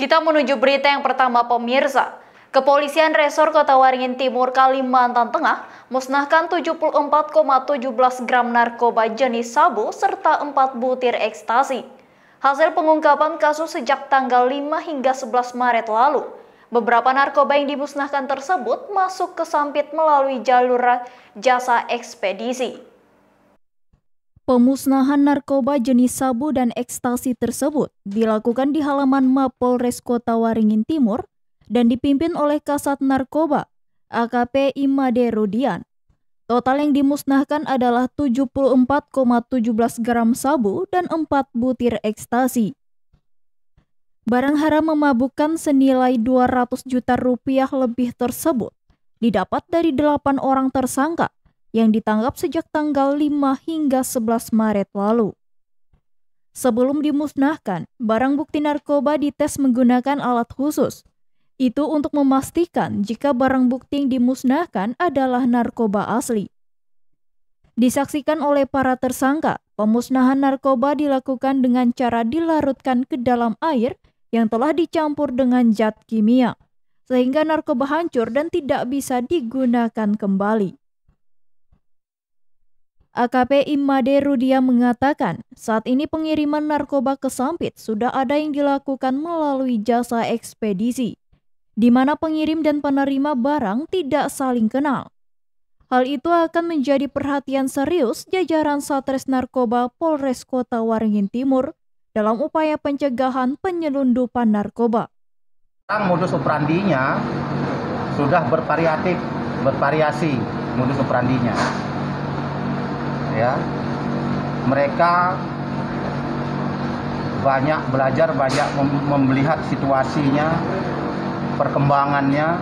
Kita menuju berita yang pertama pemirsa. Kepolisian Resor Kota Waringin Timur, Kalimantan Tengah musnahkan 74,17 gram narkoba jenis sabu serta 4 butir ekstasi. Hasil pengungkapan kasus sejak tanggal 5 hingga 11 Maret lalu, beberapa narkoba yang dimusnahkan tersebut masuk ke Sampit melalui jalur jasa ekspedisi. Pemusnahan narkoba jenis sabu dan ekstasi tersebut dilakukan di halaman Mapolres Kota Waringin Timur dan dipimpin oleh Kasat Narkoba AKP Imade Rudian. Total yang dimusnahkan adalah 74,17 gram sabu dan 4 butir ekstasi. Barang haram memabukkan senilai 200 juta rupiah lebih tersebut didapat dari 8 orang tersangka yang ditangkap sejak tanggal 5 hingga 11 Maret lalu. Sebelum dimusnahkan, barang bukti narkoba dites menggunakan alat khusus. Itu untuk memastikan jika barang bukti yang dimusnahkan adalah narkoba asli. Disaksikan oleh para tersangka, pemusnahan narkoba dilakukan dengan cara dilarutkan ke dalam air yang telah dicampur dengan zat kimia, sehingga narkoba hancur dan tidak bisa digunakan kembali. AKP Imade Rudia mengatakan, saat ini pengiriman narkoba ke Sampit sudah ada yang dilakukan melalui jasa ekspedisi, di mana pengirim dan penerima barang tidak saling kenal. Hal itu akan menjadi perhatian serius jajaran Satres Narkoba Polres Kota Waringin Timur dalam upaya pencegahan penyelundupan narkoba. Modus operandinya sudah bervariatif, bervariasi modus operandinya ya mereka banyak belajar banyak melihat situasinya perkembangannya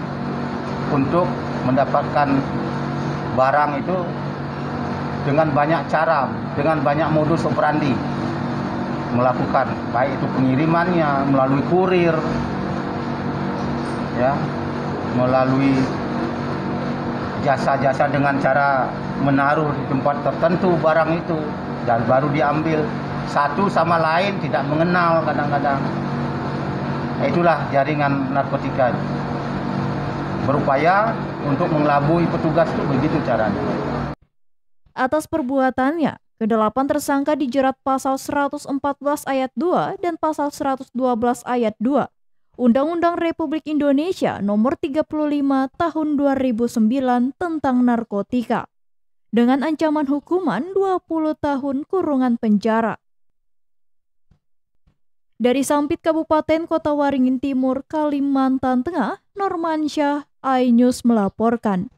untuk mendapatkan barang itu dengan banyak cara dengan banyak modus operandi melakukan baik itu pengirimannya melalui kurir ya melalui jasa-jasa dengan cara menaruh di tempat tertentu barang itu dan baru diambil satu sama lain tidak mengenal kadang-kadang itulah jaringan narkotika berupaya untuk mengelabui petugas itu begitu caranya atas perbuatannya Kedelapan tersangka dijerat pasal 114 ayat 2 dan pasal 112 ayat 2 Undang-Undang Republik Indonesia Nomor 35 Tahun 2009 tentang narkotika dengan ancaman hukuman 20 tahun kurungan penjara. Dari Sampit Kabupaten Kota Waringin Timur, Kalimantan Tengah, Normansyah, iNews melaporkan.